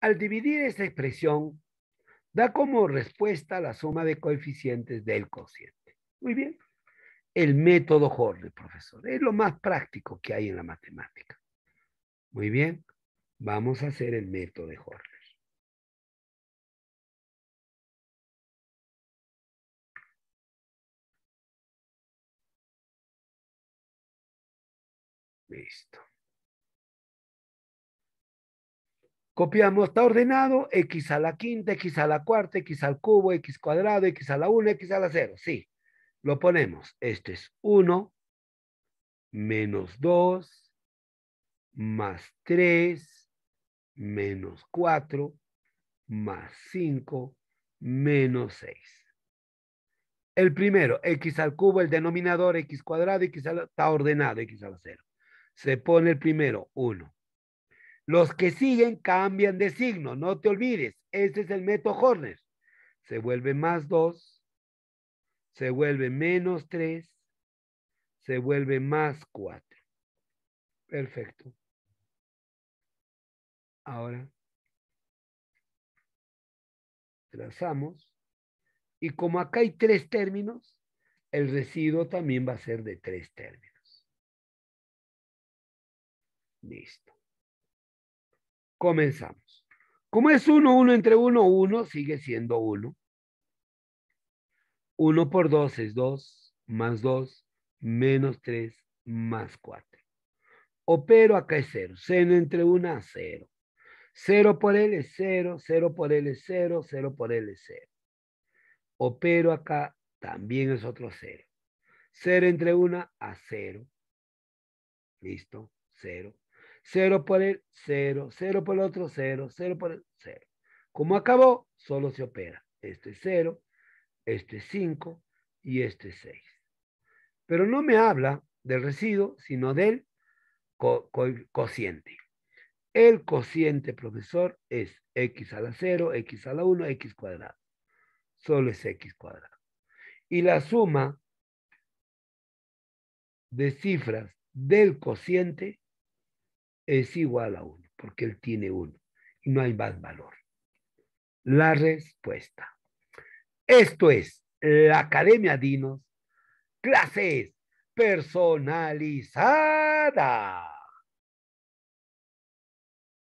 Al dividir esta expresión, da como respuesta la suma de coeficientes del cociente. Muy bien. El método Horner, profesor, es lo más práctico que hay en la matemática. Muy bien. Vamos a hacer el método de Horner. Listo. copiamos, está ordenado x a la quinta, x a la cuarta, x al cubo, x cuadrado, x a la 1, x a la 0. Sí, lo ponemos. Este es 1 menos 2 más 3 menos 4 más 5 menos 6. El primero, x al cubo, el denominador x cuadrado, x a la, está ordenado, x a la 0. Se pone el primero, 1 los que siguen cambian de signo, no te olvides. Este es el método Horner. Se vuelve más dos. se vuelve menos 3, se vuelve más 4. Perfecto. Ahora, trazamos. Y como acá hay tres términos, el residuo también va a ser de tres términos. Listo. Comenzamos. Como es 1, 1 entre 1, 1 sigue siendo 1. 1 por 2 es 2, más 2, menos 3, más 4. Opero acá es 0. Seno entre 1, a 0. 0 por L es 0, 0 por L es 0, 0 por L es 0. Opero acá también es otro 0. 0 entre 1 a 0. Listo, 0. 0 por el 0, 0 por el otro 0, 0 por el 0. Como acabó, solo se opera. Este es 0, este es 5 y este es 6. Pero no me habla del residuo, sino del cociente. El cociente, profesor, es x a la 0, x a la 1, x cuadrado. Solo es x cuadrado. Y la suma de cifras del cociente es igual a uno, porque él tiene uno y no hay más valor. La respuesta. Esto es la Academia Dinos, clases personalizadas.